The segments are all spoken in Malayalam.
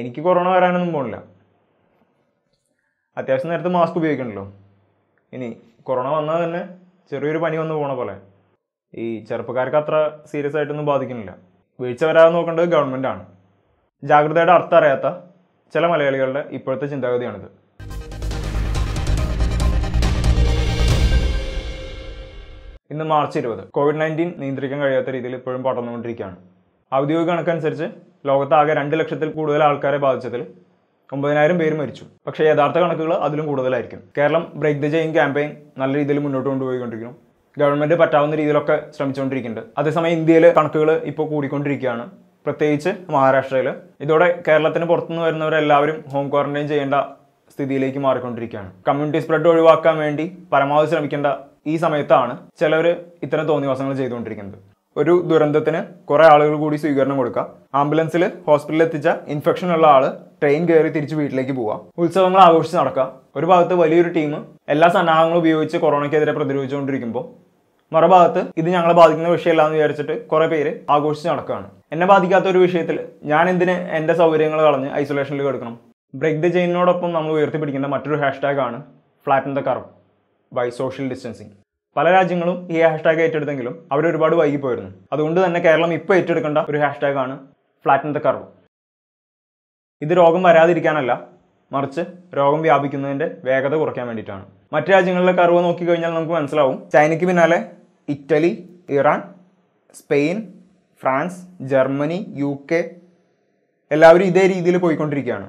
എനിക്ക് കൊറോണ വരാനൊന്നും പോണില്ല അത്യാവശ്യം നേരത്തെ മാസ്ക് ഉപയോഗിക്കണല്ലോ ഇനി കൊറോണ വന്നാൽ തന്നെ ചെറിയൊരു പനി വന്ന് പോണ പോലെ ഈ ചെറുപ്പക്കാർക്ക് അത്ര സീരിയസ് ആയിട്ടൊന്നും ബാധിക്കുന്നില്ല വീഴ്ച വരാതെ നോക്കേണ്ടത് ആണ് ജാഗ്രതയുടെ അർത്ഥം അറിയാത്ത ചില മലയാളികളുടെ ഇപ്പോഴത്തെ ചിന്താഗതിയാണിത് ഇന്ന് മാർച്ച് ഇരുപത് കോവിഡ് നയൻറ്റീൻ നിയന്ത്രിക്കാൻ കഴിയാത്ത രീതിയിൽ ഇപ്പോഴും പടർന്നുകൊണ്ടിരിക്കുകയാണ് ഔദ്യോഗിക കണക്കനുസരിച്ച് ലോകത്താകെ രണ്ട് ലക്ഷത്തിൽ കൂടുതൽ ആൾക്കാരെ ബാധിച്ചതിൽ ഒമ്പതിനായിരം പേര് മരിച്ചു പക്ഷേ യഥാർത്ഥ കണക്കുകൾ അതിലും കൂടുതലായിരിക്കും Keralam break the chain campaign നല്ല രീതിയിൽ മുന്നോട്ട് കൊണ്ടുപോയിക്കൊണ്ടിരിക്കുന്നു ഗവൺമെൻറ് പറ്റാവുന്ന രീതിയിലൊക്കെ ശ്രമിച്ചുകൊണ്ടിരിക്കുന്നുണ്ട് അതേസമയം ഇന്ത്യയിൽ കണക്കുകൾ ഇപ്പോൾ കൂടിക്കൊണ്ടിരിക്കുകയാണ് പ്രത്യേകിച്ച് മഹാരാഷ്ട്രയിൽ ഇതോടെ കേരളത്തിന് പുറത്തുനിന്ന് വരുന്നവരെല്ലാവരും ഹോം ക്വാറന്റൈൻ ചെയ്യേണ്ട സ്ഥിതിയിലേക്ക് മാറിക്കൊണ്ടിരിക്കുകയാണ് കമ്മ്യൂണിറ്റി സ്പ്രെഡ് ഒഴിവാക്കാൻ വേണ്ടി പരമാവധി ശ്രമിക്കേണ്ട ഈ സമയത്താണ് ചിലർ ഇത്തരം തോന്നിവാസങ്ങൾ ചെയ്തുകൊണ്ടിരിക്കുന്നത് ഒരു ദുരന്തത്തിന് കുറേ ആളുകൾ കൂടി സ്വീകരണം കൊടുക്കുക ആംബുലൻസിൽ ഹോസ്പിറ്റലിൽ എത്തിച്ച ഇൻഫെക്ഷൻ ഉള്ള ആൾ ട്രെയിൻ കയറി തിരിച്ച് വീട്ടിലേക്ക് പോവുക ഉത്സവങ്ങൾ ആഘോഷിച്ച് നടക്കുക ഒരു ഭാഗത്ത് വലിയൊരു ടീം എല്ലാ സന്നാഹങ്ങളും ഉപയോഗിച്ച് കൊറോണയ്ക്കെതിരെ പ്രതിരോധിച്ചുകൊണ്ടിരിക്കുമ്പോൾ മറുഭാഗത്ത് ഇത് ഞങ്ങളെ ബാധിക്കുന്ന വിഷയമല്ല എന്ന് വിചാരിച്ചിട്ട് കുറേ പേര് ആഘോഷിച്ച് നടക്കുകയാണ് എന്നെ ബാധിക്കാത്ത ഒരു വിഷയത്തിൽ ഞാൻ എന്തിന് എൻ്റെ സൗകര്യങ്ങൾ കളഞ്ഞ് ഐസൊലേഷനിൽ കിടക്കണം ബ്രേക്ക് ദ ചെയിനോടൊപ്പം നമ്മൾ ഉയർത്തിപ്പിടിക്കേണ്ട മറ്റൊരു ഹാഷ്ടാഗാണ് flatten the curve by social distancing പല രാജ്യങ്ങളും ഈ ഹാഷ്ടാഗ് ഏറ്റെടുത്തെങ്കിലും അവർ ഒരുപാട് വൈകിപ്പോയിരുന്നു അതുകൊണ്ട് തന്നെ കേരളം ഇപ്പോൾ ഏറ്റെടുക്കേണ്ട ഒരു ഹാഷ്ടാഗ് ഹാഷ്ടാഗാണ് ഫ്ലാറ്റൻ ദ കർവ് ഇത് രോഗം വരാതിരിക്കാനല്ല മറിച്ച് രോഗം വ്യാപിക്കുന്നതിൻ്റെ വേഗത കുറയ്ക്കാൻ വേണ്ടിയിട്ടാണ് മറ്റ് രാജ്യങ്ങളിലെ കർവ് നോക്കിക്കഴിഞ്ഞാൽ നമുക്ക് മനസ്സിലാവും ചൈനയ്ക്ക് പിന്നാലെ Italy Iran Spain France Germany U K എല്ലാവരും ഇതേ രീതിയിൽ പോയിക്കൊണ്ടിരിക്കുകയാണ്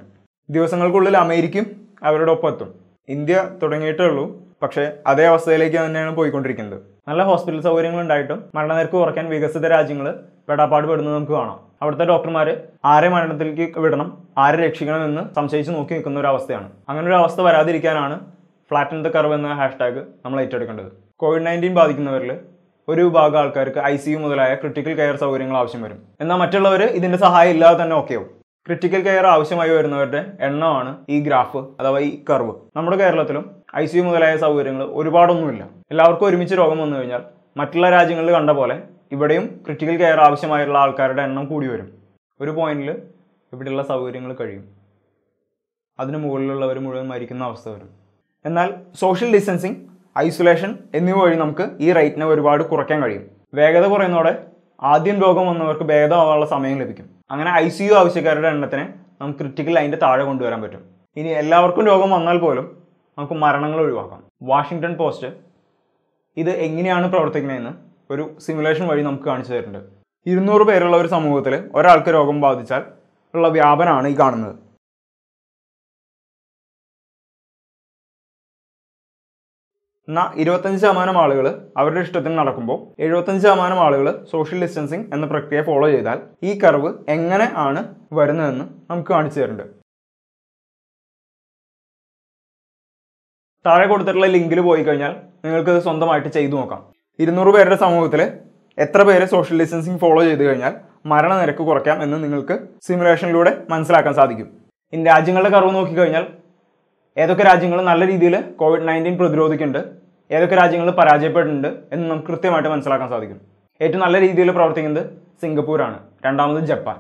ദിവസങ്ങൾക്കുള്ളിൽ അമേരിക്കയും അവരുടെ ഒപ്പം എത്തും ഇന്ത്യ തുടങ്ങിയിട്ടേ ഉള്ളൂ പക്ഷേ അതേ അവസ്ഥയിലേക്ക് തന്നെയാണ് പോയിക്കൊണ്ടിരിക്കുന്നത് നല്ല ഹോസ്പിറ്റൽ സൗകര്യങ്ങൾ ഉണ്ടായിട്ടും മരണനിരക്ക് കുറയ്ക്കാൻ വികസിത രാജ്യങ്ങൾ പെടാപ്പാട് പെടുന്നത് നമുക്ക് കാണാം അവിടുത്തെ ഡോക്ടർമാർ ആരെ മരണത്തിലേക്ക് വിടണം ആരെ രക്ഷിക്കണം എന്ന് സംശയിച്ച് നോക്കി നിൽക്കുന്ന ഒരു അവസ്ഥയാണ് അങ്ങനെ ഒരു അവസ്ഥ വരാതിരിക്കാനാണ് ഫ്ലാറ്റൻ ദ കർവ് എന്ന ഹാഷ്ടാഗ് നമ്മൾ ഏറ്റെടുക്കേണ്ടത് കോവിഡ് നയൻറ്റീൻ ബാധിക്കുന്നവരിൽ ഒരു വിഭാഗം ആൾക്കാർക്ക് ഐ സി യു മുതലായ ക്രിട്ടിക്കൽ കെയർ സൗകര്യങ്ങൾ ആവശ്യം വരും എന്നാൽ മറ്റുള്ളവർ ഇതിൻ്റെ സഹായം ഇല്ലാതെ തന്നെ ഓക്കെയാവും ക്രിട്ടിക്കൽ കെയർ ആവശ്യമായി വരുന്നവരുടെ എണ്ണമാണ് ഈ ഗ്രാഫ് അഥവാ ഈ കർവ് നമ്മുടെ കേരളത്തിലും ഐ സി യു മുതലായ സൗകര്യങ്ങൾ ഒരുപാടൊന്നുമില്ല എല്ലാവർക്കും ഒരുമിച്ച് രോഗം വന്നു കഴിഞ്ഞാൽ മറ്റുള്ള രാജ്യങ്ങളിൽ കണ്ട പോലെ ഇവിടെയും ക്രിട്ടിക്കൽ കെയർ ആവശ്യമായിട്ടുള്ള ആൾക്കാരുടെ എണ്ണം കൂടി വരും ഒരു പോയിന്റിൽ ഇവിടെയുള്ള സൗകര്യങ്ങൾ കഴിയും അതിന് മുകളിലുള്ളവർ മുഴുവൻ മരിക്കുന്ന അവസ്ഥ വരും എന്നാൽ സോഷ്യൽ ഡിസ്റ്റൻസിങ് ഐസൊലേഷൻ എന്നിവ വഴി നമുക്ക് ഈ റേറ്റിനെ ഒരുപാട് കുറയ്ക്കാൻ കഴിയും വേഗത കുറയുന്നതോടെ ആദ്യം രോഗം വന്നവർക്ക് ഭേദമാവാനുള്ള സമയം ലഭിക്കും അങ്ങനെ ഐ സി യു ആവശ്യക്കാരുടെ എണ്ണത്തിന് നമുക്ക് ക്രിട്ടിക്കൽ അതിൻ്റെ താഴെ കൊണ്ടുവരാൻ പറ്റും ഇനി എല്ലാവർക്കും രോഗം വന്നാൽ പോലും നമുക്ക് മരണങ്ങൾ ഒഴിവാക്കാം വാഷിങ്ടൺ പോസ്റ്റ് ഇത് എങ്ങനെയാണ് പ്രവർത്തിക്കുന്നതെന്ന് ഒരു സിമുലേഷൻ വഴി നമുക്ക് കാണിച്ചു തരുന്നുണ്ട് ഇരുന്നൂറ് പേരുള്ള ഒരു സമൂഹത്തിൽ ഒരാൾക്ക് രോഗം ബാധിച്ചാൽ ഉള്ള വ്യാപനമാണ് ഈ കാണുന്നത് എന്നാൽ ഇരുപത്തഞ്ച് ശതമാനം ആളുകൾ അവരുടെ ഇഷ്ടത്തിന് നടക്കുമ്പോൾ എഴുപത്തഞ്ച് ശതമാനം ആളുകൾ സോഷ്യൽ ഡിസ്റ്റൻസിങ് എന്ന പ്രക്രിയ ഫോളോ ചെയ്താൽ ഈ കർവ് എങ്ങനെ ആണ് വരുന്നതെന്ന് നമുക്ക് കാണിച്ചു തരുന്നുണ്ട് താഴെ കൊടുത്തിട്ടുള്ള ലിങ്കിൽ പോയി കഴിഞ്ഞാൽ നിങ്ങൾക്ക് സ്വന്തമായിട്ട് ചെയ്തു നോക്കാം ഇരുന്നൂറ് പേരുടെ സമൂഹത്തിൽ എത്ര പേര് സോഷ്യൽ ഡിസ്റ്റൻസിങ് ഫോളോ ചെയ്ത് കഴിഞ്ഞാൽ മരണനിരക്ക് കുറയ്ക്കാം എന്ന് നിങ്ങൾക്ക് സിമുലേഷനിലൂടെ മനസ്സിലാക്കാൻ സാധിക്കും ഇനി രാജ്യങ്ങളുടെ കറവ് നോക്കിക്കഴിഞ്ഞാൽ ഏതൊക്കെ രാജ്യങ്ങൾ നല്ല രീതിയിൽ കോവിഡ് നയൻറ്റീൻ പ്രതിരോധിക്കുന്നുണ്ട് ഏതൊക്കെ രാജ്യങ്ങൾ പരാജയപ്പെട്ടിട്ടുണ്ട് എന്ന് നമുക്ക് കൃത്യമായിട്ട് മനസ്സിലാക്കാൻ സാധിക്കും ഏറ്റവും നല്ല രീതിയിൽ പ്രവർത്തിക്കുന്നത് സിംഗപ്പൂരാണ് രണ്ടാമത് ജപ്പാൻ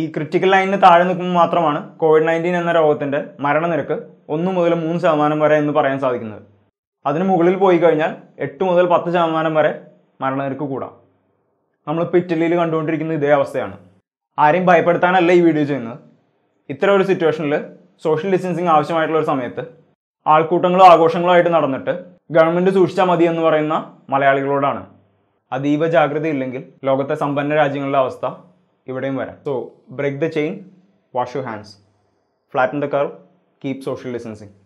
ഈ ക്രിട്ടിക്കൽ ലൈനിന് താഴെ നിൽക്കുമ്പോൾ മാത്രമാണ് കോവിഡ് നയൻറ്റീൻ എന്ന രോഗത്തിൻ്റെ മരണനിരക്ക് ഒന്ന് മുതൽ മൂന്ന് ശതമാനം വരെ എന്ന് പറയാൻ സാധിക്കുന്നത് അതിന് മുകളിൽ പോയി കഴിഞ്ഞാൽ എട്ട് മുതൽ പത്ത് ശതമാനം വരെ മരണനിരക്ക് കൂടാം നമ്മളിപ്പോൾ ഇറ്റലിയിൽ കണ്ടുകൊണ്ടിരിക്കുന്ന ഇതേ അവസ്ഥയാണ് ആരെയും ഭയപ്പെടുത്താനല്ല ഈ വീഡിയോ ചെയ്യുന്നത് ഇത്തരം ഒരു സിറ്റുവേഷനിൽ സോഷ്യൽ ഡിസ്റ്റൻസിങ് ആവശ്യമായിട്ടുള്ള ഒരു സമയത്ത് ആൾക്കൂട്ടങ്ങളും ആഘോഷങ്ങളും ആയിട്ട് നടന്നിട്ട് ഗവൺമെൻറ് സൂക്ഷിച്ചാൽ മതി എന്ന് പറയുന്ന മലയാളികളോടാണ് അതീവ ജാഗ്രത ഇല്ലെങ്കിൽ ലോകത്തെ സമ്പന്ന രാജ്യങ്ങളുടെ അവസ്ഥ ഇവിടെയും വരാം so break the chain wash you hands flatten the curve keep social distancing.